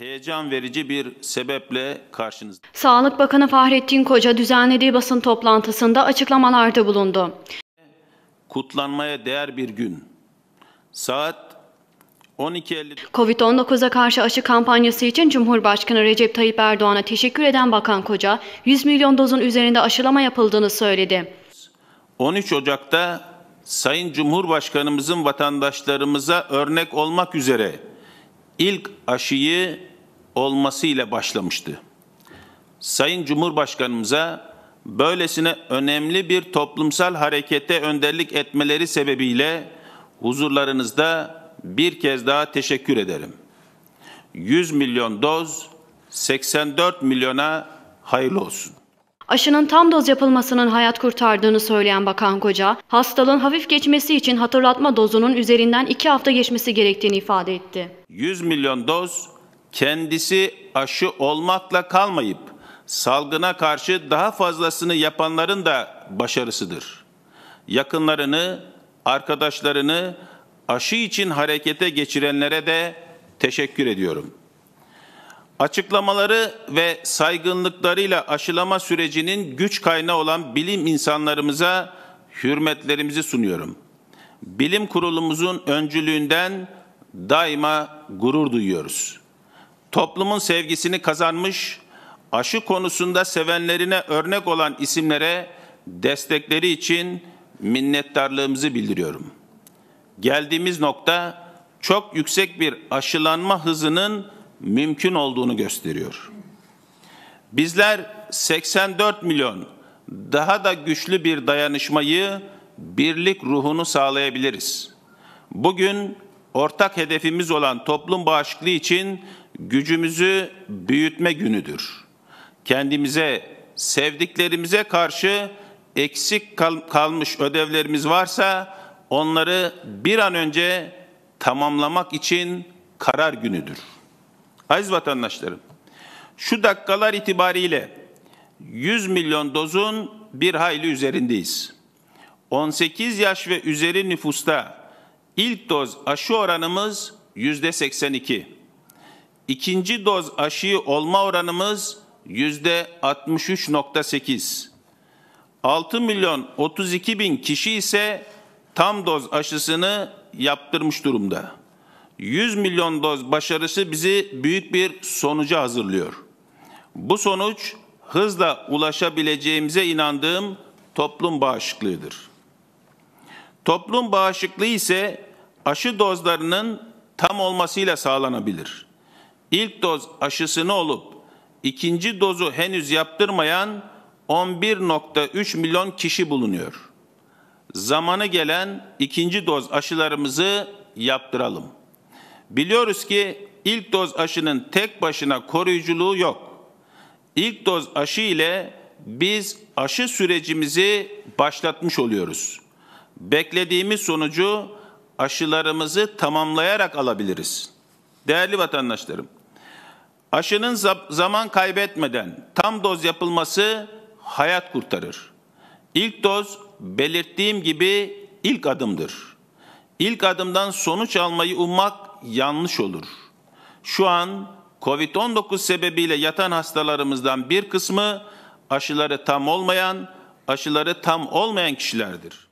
heyecan verici bir sebeple karşınızda. Sağlık Bakanı Fahrettin Koca düzenlediği basın toplantısında açıklamalarda bulundu. Kutlanmaya değer bir gün. Saat 12.50 Covid-19'a karşı aşı kampanyası için Cumhurbaşkanı Recep Tayyip Erdoğan'a teşekkür eden Bakan Koca, 100 milyon dozun üzerinde aşılama yapıldığını söyledi. 13 Ocak'ta Sayın Cumhurbaşkanımızın vatandaşlarımıza örnek olmak üzere ilk aşıyı olması ile başlamıştı. Sayın Cumhurbaşkanımıza böylesine önemli bir toplumsal harekete önderlik etmeleri sebebiyle huzurlarınızda bir kez daha teşekkür ederim. 100 milyon doz 84 milyona hayırlı olsun. Aşının tam doz yapılmasının hayat kurtardığını söyleyen Bakan Koca, hastalığın hafif geçmesi için hatırlatma dozunun üzerinden iki hafta geçmesi gerektiğini ifade etti. 100 milyon doz kendisi aşı olmakla kalmayıp salgına karşı daha fazlasını yapanların da başarısıdır. Yakınlarını, arkadaşlarını aşı için harekete geçirenlere de teşekkür ediyorum. Açıklamaları ve saygınlıklarıyla aşılama sürecinin güç kaynağı olan bilim insanlarımıza hürmetlerimizi sunuyorum. Bilim kurulumuzun öncülüğünden daima gurur duyuyoruz.'' toplumun sevgisini kazanmış, aşı konusunda sevenlerine örnek olan isimlere destekleri için minnettarlığımızı bildiriyorum. Geldiğimiz nokta çok yüksek bir aşılanma hızının mümkün olduğunu gösteriyor. Bizler 84 milyon daha da güçlü bir dayanışmayı, birlik ruhunu sağlayabiliriz. Bugün ortak hedefimiz olan toplum bağışıklığı için gücümüzü büyütme günüdür. Kendimize, sevdiklerimize karşı eksik kal kalmış ödevlerimiz varsa onları bir an önce tamamlamak için karar günüdür. Aziz vatandaşlarım, şu dakikalar itibariyle 100 milyon dozun bir hayli üzerindeyiz. 18 yaş ve üzeri nüfusta ilk doz aşı oranımız yüzde 82. İkinci doz aşıyı olma oranımız yüzde 63.8. 6 milyon 32 bin kişi ise tam doz aşısını yaptırmış durumda. 100 milyon doz başarısı bizi büyük bir sonuca hazırlıyor. Bu sonuç hızla ulaşabileceğimize inandığım toplum bağışıklığıdır. Toplum bağışıklığı ise aşı dozlarının tam olmasıyla sağlanabilir ilk doz aşısını olup ikinci dozu henüz yaptırmayan 11.3 milyon kişi bulunuyor. Zamanı gelen ikinci doz aşılarımızı yaptıralım. Biliyoruz ki ilk doz aşının tek başına koruyuculuğu yok. İlk doz aşı ile biz aşı sürecimizi başlatmış oluyoruz. Beklediğimiz sonucu aşılarımızı tamamlayarak alabiliriz. Değerli vatandaşlarım, Aşının zaman kaybetmeden tam doz yapılması hayat kurtarır. İlk doz belirttiğim gibi ilk adımdır. İlk adımdan sonuç almayı ummak yanlış olur. Şu an COVID-19 sebebiyle yatan hastalarımızdan bir kısmı aşıları tam olmayan, aşıları tam olmayan kişilerdir.